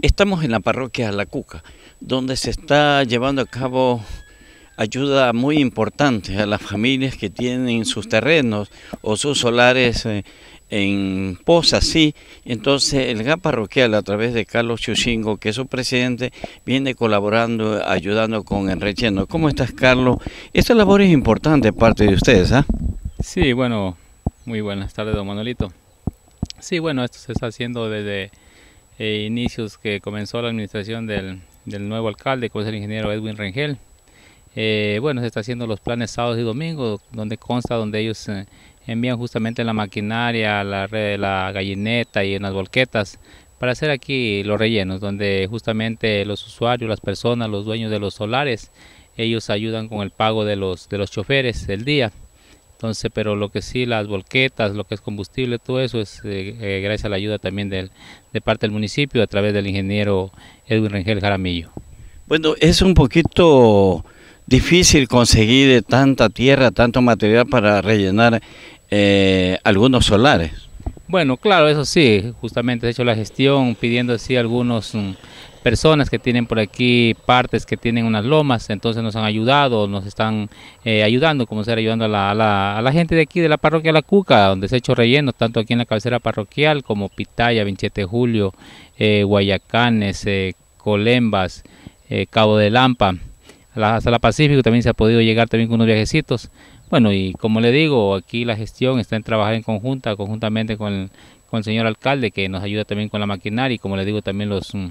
Estamos en la parroquia La Cuca, donde se está llevando a cabo ayuda muy importante a las familias que tienen sus terrenos o sus solares eh, en posas, sí. Entonces, el GAP parroquial, a través de Carlos Chuchingo, que es su presidente, viene colaborando, ayudando con el relleno. ¿Cómo estás, Carlos? Esta labor es importante parte de ustedes, ¿ah? Sí, bueno, muy buenas tardes, don Manuelito. Sí, bueno, esto se está haciendo desde eh, inicios que comenzó la administración del, nuevo alcalde, que es el ingeniero Edwin Rengel. Eh, bueno, se está haciendo los planes sábados y domingos, donde consta donde ellos eh, envían justamente la maquinaria, la la gallineta y en las volquetas para hacer aquí los rellenos, donde justamente los usuarios, las personas, los dueños de los solares, ellos ayudan con el pago de los de los choferes del día. Entonces, pero lo que sí, las volquetas, lo que es combustible, todo eso es eh, eh, gracias a la ayuda también de parte del municipio a través del ingeniero Edwin Rangel Jaramillo. Bueno, es un poquito difícil conseguir tanta tierra, tanto material para rellenar eh, algunos solares. Bueno, claro, eso sí, justamente he hecho la gestión pidiendo así algunos mm, personas que tienen por aquí partes que tienen unas lomas, entonces nos han ayudado, nos están eh, ayudando, como se ayudando a la, a, la, gente de aquí de la parroquia La Cuca, donde se ha hecho relleno, tanto aquí en la cabecera parroquial como Pitaya, 27 de Julio, eh, Guayacanes, eh, Colembas, Cabo de Lampa, a la Pacífico también se ha podido llegar también con unos viajecitos. Bueno, y como le digo, aquí la gestión está en trabajar en conjunta, conjuntamente con con el señor alcalde que nos ayuda también con la maquinaria y como le digo también los mm,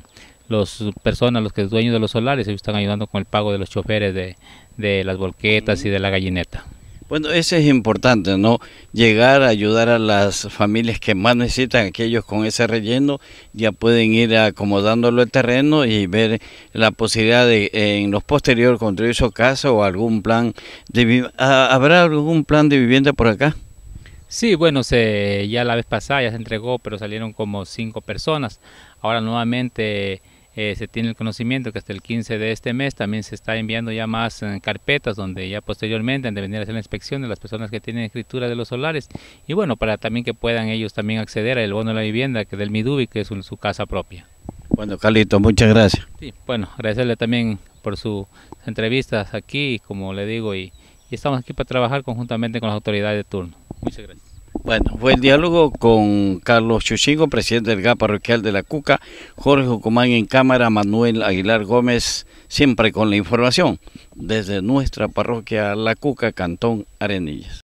los personas, los que dueños de los solares, ellos están ayudando con el pago de los choferes de, las volquetas y de la gallineta. Bueno, eso es importante, ¿no? Llegar a ayudar a las familias que más necesitan, aquellos con ese relleno, ya pueden ir acomodándolo el terreno y ver la posibilidad de en los posteriores construir su casa o algún plan de ¿Habrá algún plan de vivienda por acá? Sí, bueno, se, ya la vez pasada ya se entregó, pero salieron como cinco personas. Ahora nuevamente eh, se tiene el conocimiento que hasta el 15 de este mes también se está enviando ya más eh, carpetas donde ya posteriormente han de venir a hacer la inspección de las personas que tienen escritura de los solares y bueno, para también que puedan ellos también acceder al bono de la vivienda que del Midubi, que es su, casa propia. Bueno, Carlito, muchas gracias. Sí, bueno, agradecerle también por sus entrevistas aquí, como le digo, y estamos aquí para trabajar conjuntamente con las autoridades de turno. Muchas gracias. Bueno, fue el diálogo con Carlos Chuchingo, presidente del GAP parroquial de la Cuca, Jorge Jucumán en cámara, Manuel Aguilar Gómez, siempre con la información desde nuestra parroquia La Cuca, Cantón Arenillas.